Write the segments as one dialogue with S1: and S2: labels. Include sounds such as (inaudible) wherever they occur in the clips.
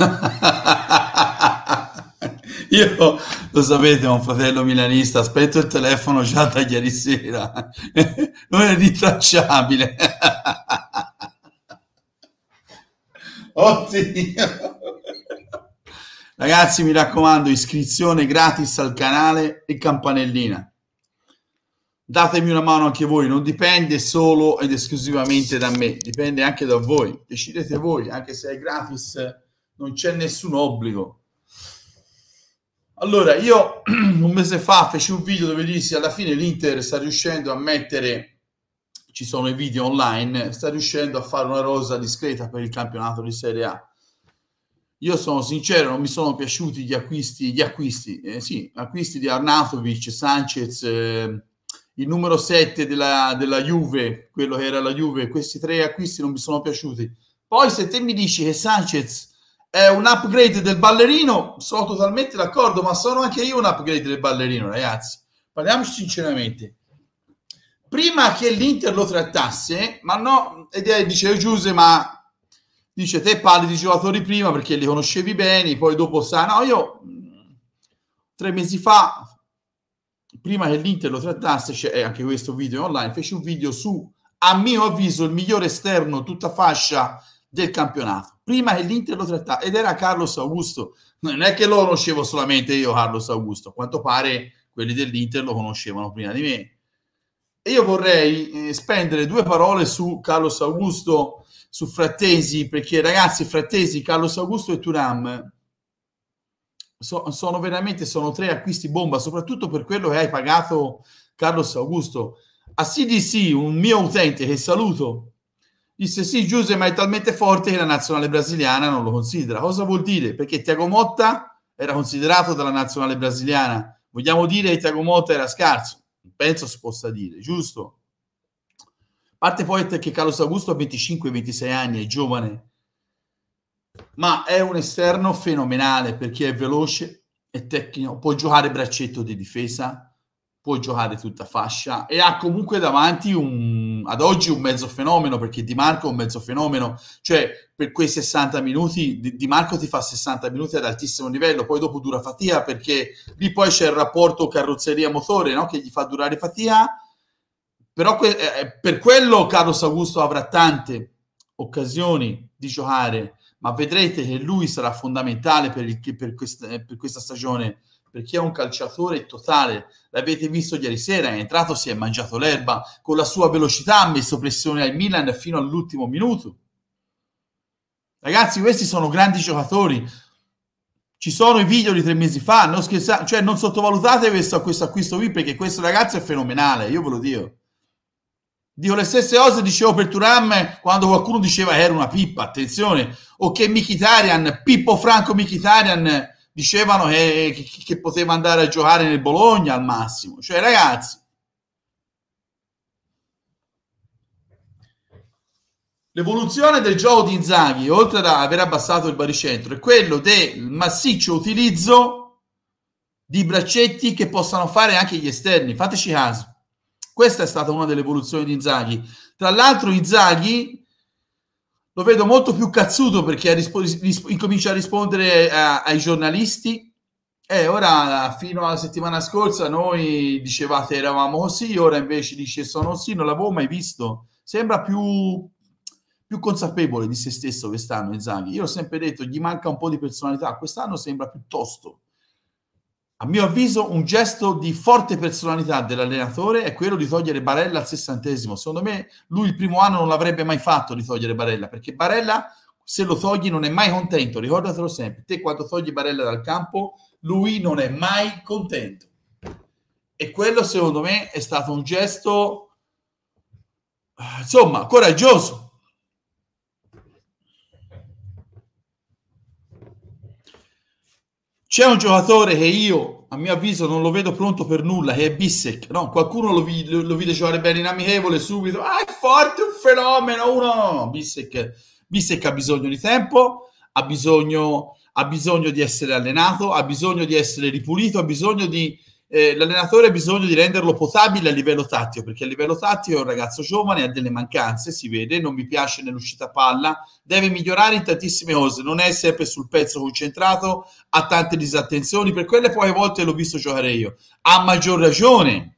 S1: (laughs) Io lo sapete, ho un fratello milanista, aspetto il telefono già da ieri sera, (laughs) non è rintracciabile. (laughs) Oddio. Ragazzi, mi raccomando, iscrizione gratis al canale e campanellina. Datemi una mano anche voi, non dipende solo ed esclusivamente da me, dipende anche da voi. Decidete voi, anche se è gratis non c'è nessun obbligo. Allora, io (clears throat) un mese fa feci un video dove dissi alla fine l'Inter sta riuscendo a mettere, ci sono i video online, sta riuscendo a fare una rosa discreta per il campionato di Serie A. Io sono sincero, non mi sono piaciuti gli acquisti, gli acquisti, eh, sì, acquisti di Arnautovic, Sanchez, eh, il numero 7 della, della Juve, quello che era la Juve, questi tre acquisti non mi sono piaciuti. Poi se te mi dici che Sanchez è un upgrade del ballerino, sono totalmente d'accordo, ma sono anche io un upgrade del ballerino, ragazzi. Parliamoci sinceramente. Prima che l'Inter lo trattasse, ma no, ed è, dice Giuse, ma dice te parli di giocatori prima perché li conoscevi bene, poi dopo sa, no, io mm, tre mesi fa, prima che l'Inter lo trattasse, c'è eh, anche questo video online, fece un video su, a mio avviso, il migliore esterno tutta fascia del campionato, prima che l'Inter lo trattasse, ed era Carlos Augusto, non è che lo conoscevo solamente io Carlos Augusto, a quanto pare quelli dell'Inter lo conoscevano prima di me. E io vorrei eh, spendere due parole su Carlos Augusto, su Frattesi, perché ragazzi, Frattesi, Carlos Augusto e Turam so, sono veramente sono tre acquisti bomba, soprattutto per quello che hai pagato Carlos Augusto. A CDC, un mio utente che saluto, disse sì Giuse ma è talmente forte che la nazionale brasiliana non lo considera. Cosa vuol dire? Perché Tiago Motta era considerato dalla nazionale brasiliana. Vogliamo dire che Tiago Motta era scarso? Penso si possa dire, giusto? parte poi che Carlos Augusto ha 25-26 anni, è giovane, ma è un esterno fenomenale perché è veloce, e tecnico, può giocare braccetto di difesa, può giocare tutta fascia e ha comunque davanti un ad oggi un mezzo fenomeno, perché Di Marco è un mezzo fenomeno, cioè per quei 60 minuti Di Marco ti fa 60 minuti ad altissimo livello, poi dopo dura fatica perché lì poi c'è il rapporto carrozzeria-motore no? che gli fa durare fatica, però que- eh, eh, per quello Carlos Augusto avrà tante occasioni di giocare, ma vedrete che lui sarà fondamentale per, il, per, quest- eh, per questa stagione per chi è un calciatore totale. L'avete visto ieri sera, è entrato, si è mangiato l'erba, con la sua velocità ha messo pressione al Milan fino all'ultimo minuto. Ragazzi, questi sono grandi giocatori. Ci sono i video di tre mesi fa, non scherzate, cioè non sottovalutate questo, questo acquisto qui perché questo ragazzo è fenomenale, io ve lo dico. Dico le stesse cose, dicevo per Turam quando qualcuno diceva che era una pippa, attenzione, o che Mikitarian, Pippo Franco Mikitarian dicevano che, che, che poteva andare a giocare nel Bologna al massimo. Cioè, ragazzi, L'evoluzione del gioco di Inzaghi, oltre ad aver abbassato il baricentro, è quello del massiccio utilizzo di braccetti che possano fare anche gli esterni. Fateci caso. Questa è stata una delle evoluzioni di Inzaghi. Tra l'altro Inzaghi lo vedo molto più cazzuto perché rispo- rispo- incomincia a rispondere a- ai giornalisti. E eh, ora, fino alla settimana scorsa, noi dicevate eravamo così, ora invece dice sono sì, non l'avevo mai visto. Sembra più, più consapevole di se stesso quest'anno Zanghi. Io ho sempre detto, gli manca un po' di personalità, quest'anno sembra piuttosto a mio avviso, un gesto di forte personalità dell'allenatore è quello di togliere Barella al sessantesimo. Secondo me, lui il primo anno non l'avrebbe mai fatto di togliere Barella, perché Barella, se lo togli, non è mai contento. Ricordatelo sempre: te quando togli Barella dal campo, lui non è mai contento. E quello, secondo me, è stato un gesto, insomma, coraggioso C'è un giocatore che io, a mio avviso, non lo vedo pronto per nulla, che è Bissec. No, qualcuno lo, lo, lo vide giocare bene in amichevole subito. Ah, è forte, un fenomeno! Uno, no, no. Bissec, Bissec ha bisogno di tempo, ha bisogno, ha bisogno di essere allenato, ha bisogno di essere ripulito, ha bisogno di, eh, l'allenatore ha bisogno di renderlo potabile a livello tattico, perché a livello tattico è un ragazzo giovane, ha delle mancanze, si vede, non mi piace nell'uscita palla, deve migliorare in tantissime cose, non è sempre sul pezzo concentrato, ha tante disattenzioni, per quelle poi a volte l'ho visto giocare io. Ha maggior ragione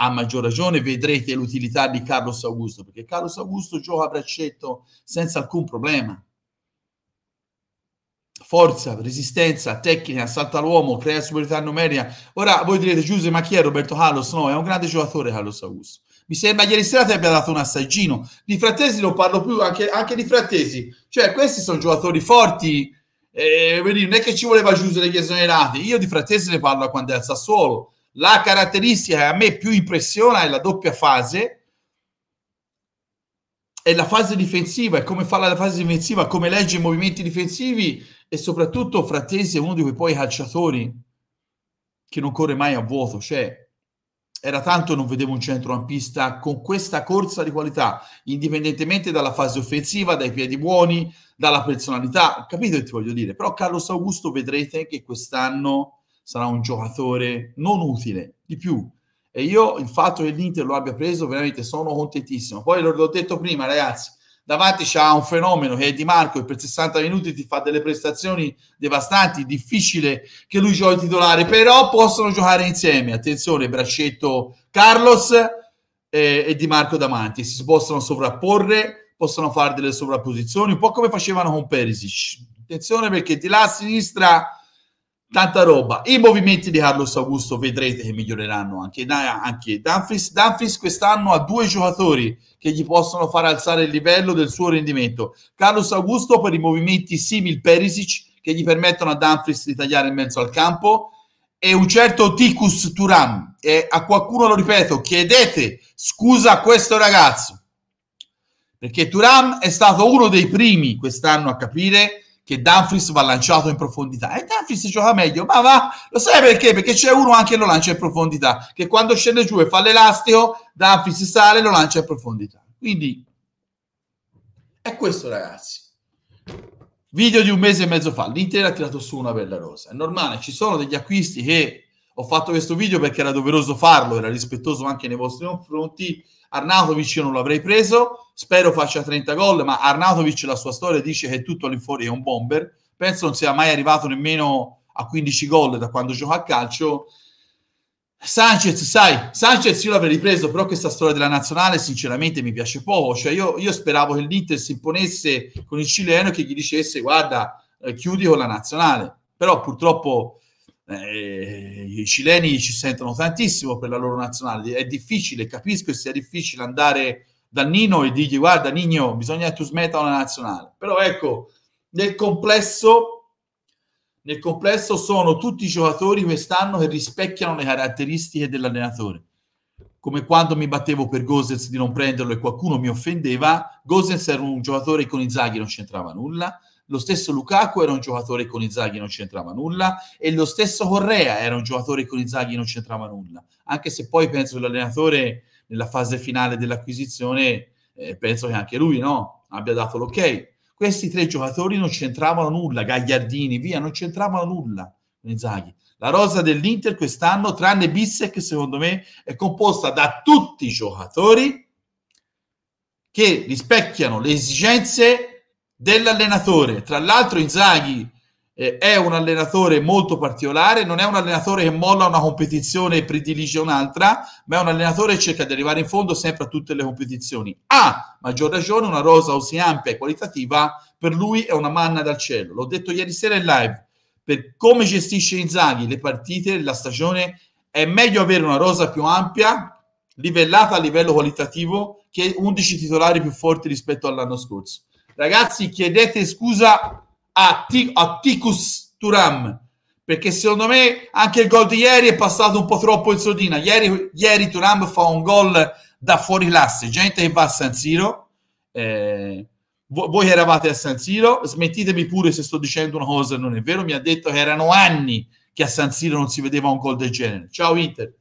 S1: a maggior ragione vedrete l'utilità di Carlos Augusto, perché Carlos Augusto gioca a braccetto senza alcun problema forza, resistenza, tecnica, salta l'uomo, crea superiorità numerica. Ora voi direte, Giuse, ma chi è Roberto Carlos? No, è un grande giocatore Carlos Augusto. Mi sembra ieri sera ti abbia dato un assaggino. Di Frattesi non parlo più, anche, anche di Frattesi. Cioè, questi sono giocatori forti. Eh, non è che ci voleva Giuse le degli esonerati. Io di Frattesi ne parlo quando è al Sassuolo. La caratteristica che a me più impressiona è la doppia fase, è la fase difensiva, e come fa la fase difensiva, come legge i movimenti difensivi e soprattutto Frattesi è uno di quei poi calciatori che non corre mai a vuoto, cioè era tanto non vedevo un centrocampista con questa corsa di qualità, indipendentemente dalla fase offensiva, dai piedi buoni, dalla personalità, capito che ti voglio dire? Però Carlos Augusto vedrete che quest'anno sarà un giocatore non utile, di più, e io il fatto che l'Inter lo abbia preso, veramente sono contentissimo. Poi l'ho detto prima, ragazzi, davanti c'ha un fenomeno che è Di Marco e per 60 minuti ti fa delle prestazioni devastanti, difficile che lui giochi titolare, però possono giocare insieme. Attenzione, braccetto Carlos e, eh, e Di Marco davanti, si possono sovrapporre, possono fare delle sovrapposizioni, un po' come facevano con Perisic. Attenzione perché di là a sinistra tanta roba. I movimenti di Carlos Augusto vedrete che miglioreranno anche, anche Danfris. Danfris quest'anno ha due giocatori che gli possono far alzare il livello del suo rendimento. Carlos Augusto per i movimenti simil Perisic che gli permettono a Danfris di tagliare in mezzo al campo e un certo Ticus Turam. E a qualcuno lo ripeto, chiedete scusa a questo ragazzo perché Turam è stato uno dei primi quest'anno a capire che Danfries va lanciato in profondità e Danfries gioca meglio, ma va, lo sai perché? Perché c'è uno anche che lo lancia in profondità, che quando scende giù e fa l'elastico, Danfries sale e lo lancia in profondità. Quindi è questo ragazzi. Video di un mese e mezzo fa, l'Inter ha tirato su una bella rosa, è normale, ci sono degli acquisti che ho fatto questo video perché era doveroso farlo, era rispettoso anche nei vostri confronti. Arnautovic io non l'avrei preso, spero faccia 30 gol, ma Arnautovic la sua storia dice che è tutto all'infuori è un bomber. Penso non sia mai arrivato nemmeno a 15 gol da quando gioca a calcio. Sanchez, sai, Sanchez io l'avrei ripreso, però questa storia della nazionale sinceramente mi piace poco. Cioè io, io speravo che l'Inter si imponesse con il cileno e che gli dicesse guarda, eh, chiudi con la nazionale. Però purtroppo eh, i cileni ci sentono tantissimo per la loro nazionale, è difficile, capisco che sia difficile andare da Nino e dirgli guarda Nino, bisogna che tu smetta una nazionale, però ecco, nel complesso, nel complesso sono tutti i giocatori quest'anno che rispecchiano le caratteristiche dell'allenatore. Come quando mi battevo per Gosens di non prenderlo e qualcuno mi offendeva, Gosens era un giocatore con i zaghi non c'entrava nulla, lo stesso Lukaku era un giocatore con Inzaghi non c'entrava nulla e lo stesso Correa era un giocatore con Inzaghi non c'entrava nulla. Anche se poi penso che l'allenatore nella fase finale dell'acquisizione eh, penso che anche lui no, abbia dato l'ok. Questi tre giocatori non c'entravano nulla, Gagliardini, via, non c'entravano nulla con Inzaghi. La rosa dell'Inter quest'anno, tranne Bissek, secondo me, è composta da tutti i giocatori che rispecchiano le esigenze dell'allenatore. Tra l'altro Inzaghi eh, è un allenatore molto particolare, non è un allenatore che molla una competizione e predilige un'altra, ma è un allenatore che cerca di arrivare in fondo sempre a tutte le competizioni. Ha maggior ragione una rosa così ampia e qualitativa, per lui è una manna dal cielo. L'ho detto ieri sera in live, per come gestisce Inzaghi le partite, la stagione, è meglio avere una rosa più ampia, livellata a livello qualitativo, che 11 titolari più forti rispetto all'anno scorso Ragazzi, chiedete scusa a, T- a Ticus Turam perché secondo me anche il gol di ieri è passato un po' troppo in sordina. Ieri, ieri Turam fa un gol da fuori classe, gente che va a San Siro. Eh, voi eravate a San Siro, smettetemi pure se sto dicendo una cosa non è vero. Mi ha detto che erano anni che a San Siro non si vedeva un gol del genere. Ciao Inter.